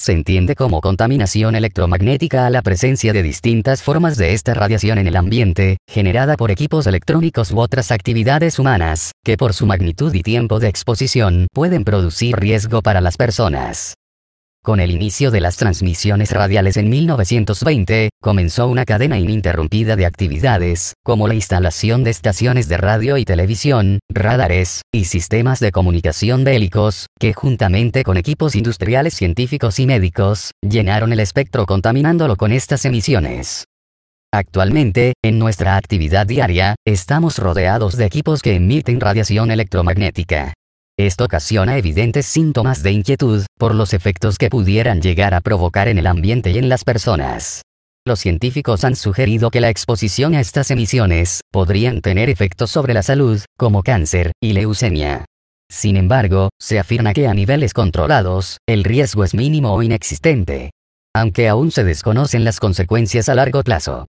se entiende como contaminación electromagnética a la presencia de distintas formas de esta radiación en el ambiente, generada por equipos electrónicos u otras actividades humanas, que por su magnitud y tiempo de exposición pueden producir riesgo para las personas. Con el inicio de las transmisiones radiales en 1920, comenzó una cadena ininterrumpida de actividades, como la instalación de estaciones de radio y televisión, radares, y sistemas de comunicación bélicos, que juntamente con equipos industriales científicos y médicos, llenaron el espectro contaminándolo con estas emisiones. Actualmente, en nuestra actividad diaria, estamos rodeados de equipos que emiten radiación electromagnética. Esto ocasiona evidentes síntomas de inquietud, por los efectos que pudieran llegar a provocar en el ambiente y en las personas. Los científicos han sugerido que la exposición a estas emisiones podrían tener efectos sobre la salud, como cáncer y leucemia. Sin embargo, se afirma que a niveles controlados, el riesgo es mínimo o inexistente. Aunque aún se desconocen las consecuencias a largo plazo.